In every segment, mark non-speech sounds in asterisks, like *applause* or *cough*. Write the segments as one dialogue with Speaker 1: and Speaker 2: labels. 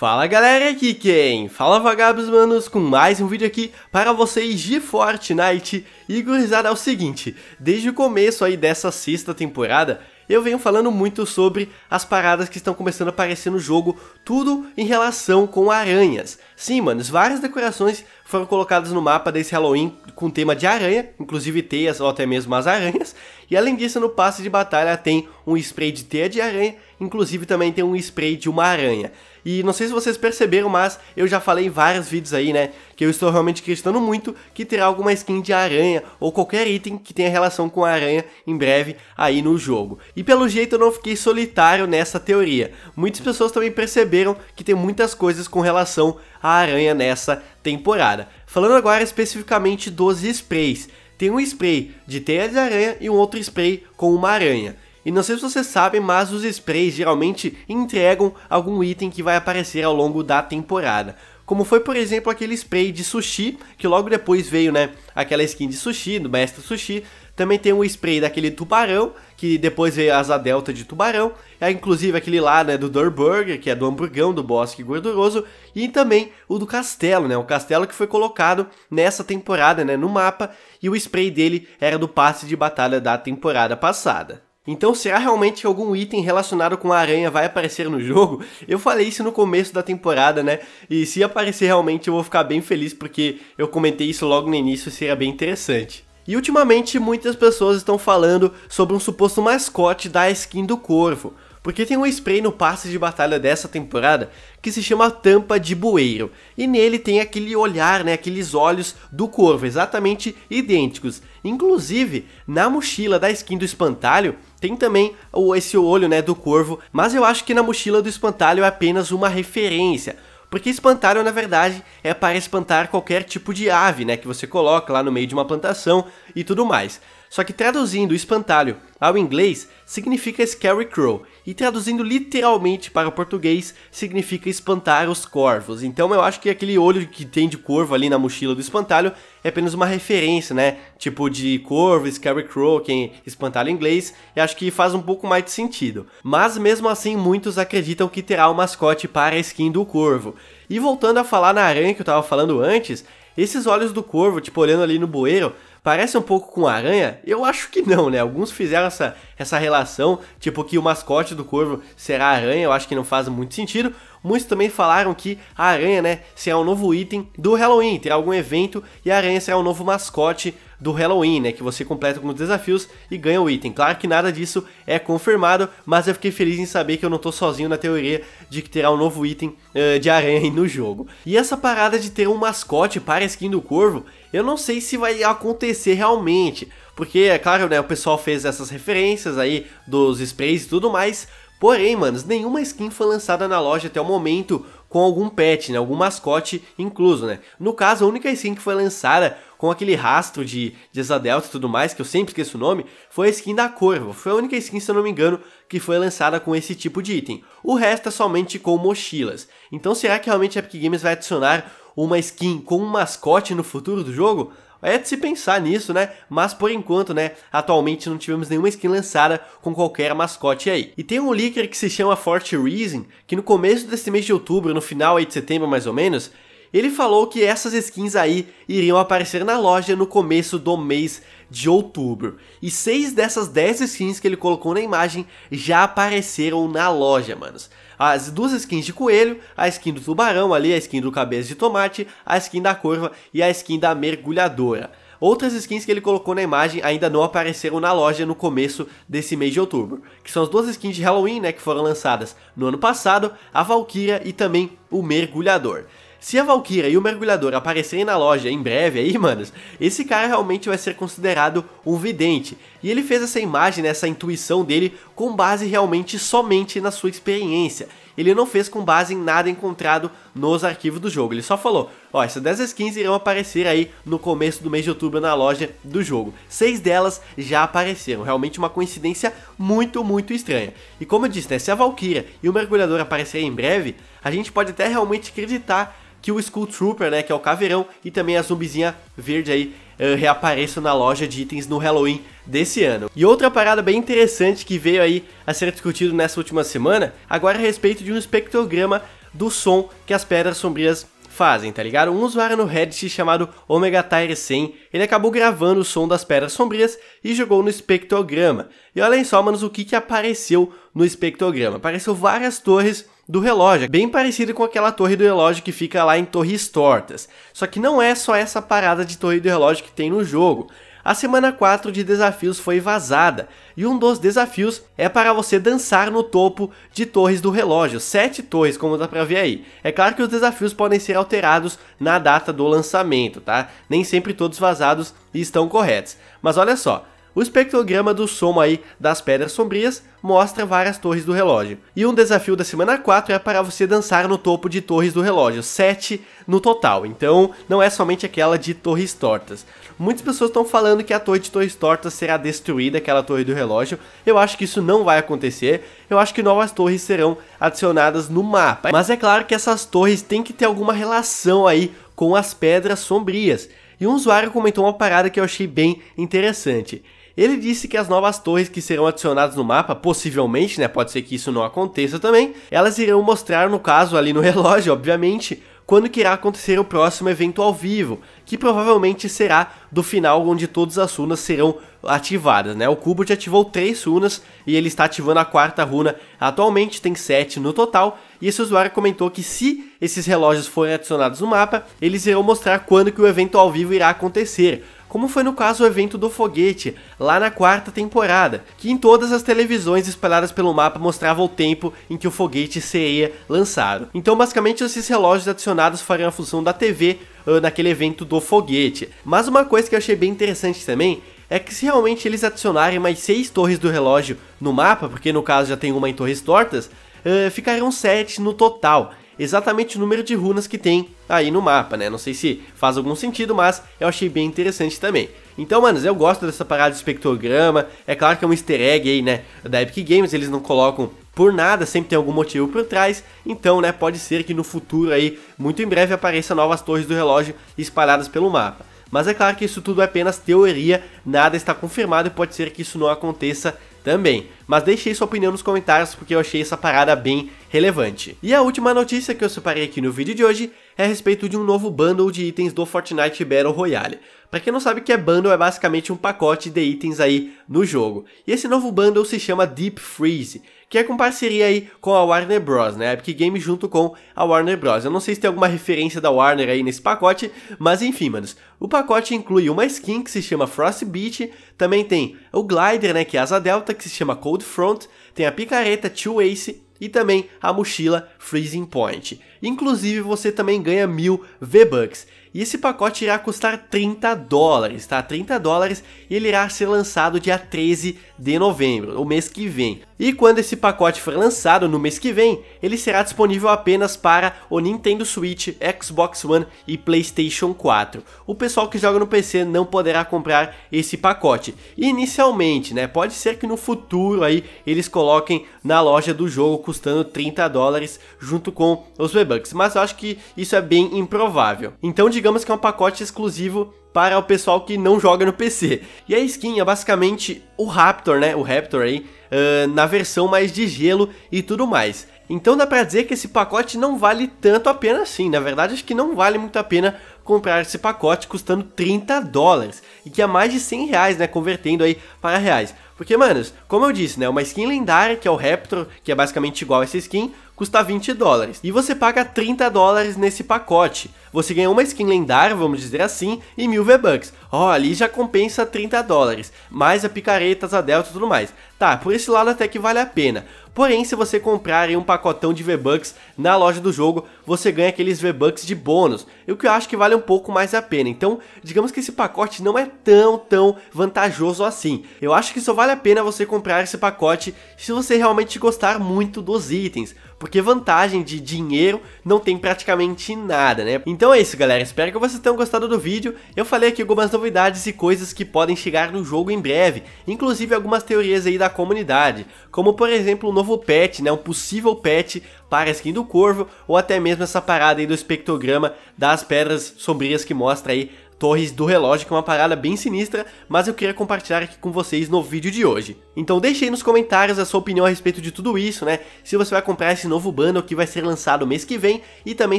Speaker 1: Fala galera, aqui quem? Fala vagabos manos com mais um vídeo aqui para vocês de Fortnite E gurizada, é o seguinte, desde o começo aí dessa sexta temporada eu venho falando muito sobre as paradas que estão começando a aparecer no jogo, tudo em relação com aranhas. Sim, manos, várias decorações foram colocadas no mapa desse Halloween com tema de aranha, inclusive teias ou até mesmo as aranhas, e além disso no passe de batalha tem um spray de teia de aranha, inclusive também tem um spray de uma aranha. E não sei se vocês perceberam, mas eu já falei em vários vídeos aí, né? Que eu estou realmente acreditando muito que terá alguma skin de aranha ou qualquer item que tenha relação com a aranha em breve aí no jogo. E pelo jeito eu não fiquei solitário nessa teoria. Muitas pessoas também perceberam que tem muitas coisas com relação à aranha nessa temporada. Falando agora especificamente dos sprays. Tem um spray de teia de aranha e um outro spray com uma aranha. E não sei se vocês sabem, mas os sprays geralmente entregam algum item que vai aparecer ao longo da temporada. Como foi, por exemplo, aquele spray de sushi, que logo depois veio, né, aquela skin de sushi, do mestre sushi. Também tem o spray daquele tubarão, que depois veio asa delta de tubarão. É, inclusive aquele lá, né, do Durburger, que é do hamburgão do bosque gorduroso. E também o do castelo, né, o castelo que foi colocado nessa temporada, né, no mapa. E o spray dele era do passe de batalha da temporada passada. Então, será realmente que algum item relacionado com a aranha vai aparecer no jogo? Eu falei isso no começo da temporada, né? E se aparecer realmente, eu vou ficar bem feliz porque eu comentei isso logo no início, seria bem interessante. E ultimamente muitas pessoas estão falando sobre um suposto mascote da skin do corvo. Porque tem um spray no passe de batalha dessa temporada que se chama Tampa de Bueiro, e nele tem aquele olhar, né, aqueles olhos do corvo exatamente idênticos. Inclusive, na mochila da skin do espantalho tem também esse olho, né, do corvo, mas eu acho que na mochila do espantalho é apenas uma referência, porque espantalho, na verdade, é para espantar qualquer tipo de ave, né? Que você coloca lá no meio de uma plantação e tudo mais. Só que traduzindo espantalho ao inglês significa Scary Crow, e traduzindo literalmente para o português significa espantar os corvos. Então eu acho que aquele olho que tem de corvo ali na mochila do espantalho é apenas uma referência, né? Tipo de corvo, Scary Crow, quem é espantalho em inglês, e acho que faz um pouco mais de sentido. Mas mesmo assim, muitos acreditam que terá o um mascote para a skin do corvo. E voltando a falar na aranha que eu tava falando antes, esses olhos do corvo, tipo olhando ali no bueiro, parece um pouco com aranha? Eu acho que não, né? Alguns fizeram essa, essa relação, tipo que o mascote do corvo será aranha, eu acho que não faz muito sentido, Muitos também falaram que a aranha, né, será um novo item do Halloween, terá algum evento e a aranha será o um novo mascote do Halloween, né, que você completa alguns desafios e ganha o item. Claro que nada disso é confirmado, mas eu fiquei feliz em saber que eu não tô sozinho na teoria de que terá um novo item uh, de aranha no jogo. E essa parada de ter um mascote para a skin do Corvo, eu não sei se vai acontecer realmente, porque, é claro, né, o pessoal fez essas referências aí dos sprays e tudo mais, Porém, manos, nenhuma skin foi lançada na loja até o momento com algum pet, né, algum mascote incluso, né. No caso, a única skin que foi lançada com aquele rastro de, de Delta e tudo mais, que eu sempre esqueço o nome, foi a skin da Corvo. Foi a única skin, se eu não me engano, que foi lançada com esse tipo de item. O resto é somente com mochilas. Então será que realmente a Epic Games vai adicionar uma skin com um mascote no futuro do jogo? É de se pensar nisso, né? Mas por enquanto, né? Atualmente não tivemos nenhuma skin lançada com qualquer mascote aí. E tem um leaker que se chama Fort Reason, que no começo desse mês de outubro, no final aí de setembro mais ou menos, ele falou que essas skins aí iriam aparecer na loja no começo do mês de outubro. E seis dessas 10 skins que ele colocou na imagem já apareceram na loja, manos as duas skins de coelho, a skin do tubarão ali, a skin do cabeça de tomate, a skin da corva e a skin da mergulhadora. Outras skins que ele colocou na imagem ainda não apareceram na loja no começo desse mês de outubro, que são as duas skins de Halloween, né, que foram lançadas no ano passado, a Valkyria e também o Mergulhador. Se a Valkyria e o Mergulhador aparecerem na loja em breve aí, manos, esse cara realmente vai ser considerado um vidente. E ele fez essa imagem, né, essa intuição dele com base realmente somente na sua experiência ele não fez com base em nada encontrado nos arquivos do jogo. Ele só falou, ó, essas 10 skins irão aparecer aí no começo do mês de outubro na loja do jogo. Seis delas já apareceram, realmente uma coincidência muito, muito estranha. E como eu disse, né, se a Valkyria e o Mergulhador aparecerem em breve, a gente pode até realmente acreditar que o Skull Trooper, né, que é o caveirão, e também a zumbizinha verde aí, uh, reapareçam na loja de itens no Halloween desse ano. E outra parada bem interessante que veio aí a ser discutido nessa última semana, agora a respeito de um espectrograma do som que as pedras sombrias fazem, tá ligado? Um usuário no Reddit chamado Omega Tire 100, ele acabou gravando o som das pedras sombrias e jogou no espectrograma. E olhem só, manos, o que, que apareceu no espectrograma. Apareceu várias torres do relógio, é bem parecido com aquela torre do relógio que fica lá em Torres Tortas. Só que não é só essa parada de torre do relógio que tem no jogo. A semana 4 de desafios foi vazada, e um dos desafios é para você dançar no topo de torres do relógio, sete torres, como dá pra ver aí. É claro que os desafios podem ser alterados na data do lançamento, tá? Nem sempre todos vazados estão corretos. Mas olha só, o espectrograma do som aí das Pedras Sombrias mostra várias torres do relógio. E um desafio da semana 4 é para você dançar no topo de torres do relógio, 7 no total. Então, não é somente aquela de torres tortas. Muitas pessoas estão falando que a torre de torres tortas será destruída, aquela torre do relógio. Eu acho que isso não vai acontecer. Eu acho que novas torres serão adicionadas no mapa. Mas é claro que essas torres têm que ter alguma relação aí com as pedras sombrias. E um usuário comentou uma parada que eu achei bem interessante. Ele disse que as novas torres que serão adicionadas no mapa, possivelmente, né, pode ser que isso não aconteça também, elas irão mostrar, no caso, ali no *laughs* relógio, obviamente, quando que irá acontecer o próximo evento ao vivo, que provavelmente será do final onde todas as runas serão ativadas, né? O Kubot ativou três runas e ele está ativando a quarta runa, atualmente tem sete no total, e esse usuário comentou que se esses relógios forem adicionados no mapa, eles irão mostrar quando que o evento ao vivo irá acontecer, como foi no caso o evento do foguete, lá na quarta temporada, que em todas as televisões espalhadas pelo mapa mostrava o tempo em que o foguete seria lançado. Então basicamente esses relógios adicionados fariam a função da TV uh, ah, naquele evento do foguete. Mas uma coisa que eu achei bem interessante também é que se realmente eles adicionarem mais seis torres do relógio no mapa, porque no caso já tem uma em torres tortas, uh, ficariam sete no total exatamente o número de runas que tem aí no mapa, né? Não sei se faz algum sentido, mas eu achei bem interessante também. Então, manos, eu gosto dessa parada de espectrograma. É claro que é um easter egg aí, né? Da Epic Games, eles não colocam por nada, sempre tem algum motivo por trás. Então, né, pode ser que no futuro aí, muito em breve, apareçam novas torres do relógio espalhadas pelo mapa. Mas é claro que isso tudo é apenas teoria, nada está confirmado e pode ser que isso não aconteça também. Mas deixei sua opinião nos comentários porque eu achei essa parada bem relevante. E a última notícia que eu separei aqui no vídeo de hoje é a respeito de um novo bundle de itens do Fortnite Battle Royale. Para quem não sabe o que é bundle, é basicamente um pacote de itens aí no jogo. E esse novo bundle se chama Deep Freeze que é com parceria aí com a Warner Bros, né? A Epic Games junto com a Warner Bros. Eu não sei se tem alguma referência da Warner aí nesse pacote, mas enfim, manos. O pacote inclui uma skin que se chama Frostbeat, também tem o glider, né, que é a asa delta, que se chama Cold Front, tem a picareta Two Ace e também a mochila Freezing Point. Inclusive você também ganha mil V-Bucks. E esse pacote irá custar 30 dólares, tá? 30 dólares e ele irá ser lançado dia 13 de novembro, o mês que vem. E quando esse pacote for lançado no mês que vem, ele será disponível apenas para o Nintendo Switch, Xbox One e PlayStation 4. O pessoal que joga no PC não poderá comprar esse pacote. Inicialmente, né? Pode ser que no futuro aí eles coloquem na loja do jogo custando 30 dólares junto com os V-Bucks, mas eu acho que isso é bem improvável. Então, de digamos que é um pacote exclusivo para o pessoal que não joga no PC. E a skin é basicamente o Raptor, né? O Raptor aí, uh, na versão mais de gelo e tudo mais. Então dá pra dizer que esse pacote não vale tanto a pena assim. Na verdade, acho que não vale muito a pena comprar esse pacote custando 30 dólares. E que é mais de 100 reais, né? Convertendo aí para reais. Porque, manos, como eu disse, né? Uma skin lendária, que é o Raptor, que é basicamente igual a essa skin, custa 20 dólares. E você paga 30 dólares nesse pacote. Você ganha uma skin lendária, vamos dizer assim, e mil V-Bucks. Ó, oh, ali já compensa 30 dólares, mais a picareta, a delta e tudo mais. Tá, por esse lado até que vale a pena. Porém, se você comprar um pacotão de V-Bucks na loja do jogo, você ganha aqueles V-Bucks de bônus, o que eu acho que vale um pouco mais a pena. Então, digamos que esse pacote não é tão, tão vantajoso assim. Eu acho que só vale a pena você comprar esse pacote se você realmente gostar muito dos itens, porque vantagem de dinheiro não tem praticamente nada, né? Então é isso galera, espero que vocês tenham gostado do vídeo, eu falei aqui algumas novidades e coisas que podem chegar no jogo em breve, inclusive algumas teorias aí da comunidade, como por exemplo um novo pet, né, um possível pet para a skin do Corvo, ou até mesmo essa parada aí do espectrograma das pedras sombrias que mostra aí torres do relógio, que é uma parada bem sinistra, mas eu queria compartilhar aqui com vocês no vídeo de hoje. Então deixe aí nos comentários a sua opinião a respeito de tudo isso, né? Se você vai comprar esse novo bundle que vai ser lançado mês que vem e também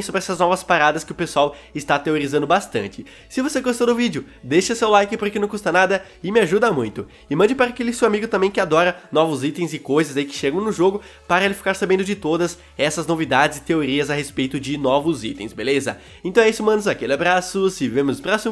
Speaker 1: sobre essas novas paradas que o pessoal está teorizando bastante. Se você gostou do vídeo, deixa seu like porque não custa nada e me ajuda muito. E mande para aquele seu amigo também que adora novos itens e coisas aí que chegam no jogo para ele ficar sabendo de todas essas novidades e teorias a respeito de novos itens, beleza? Então é isso, manos, aquele abraço, se vemos no próximo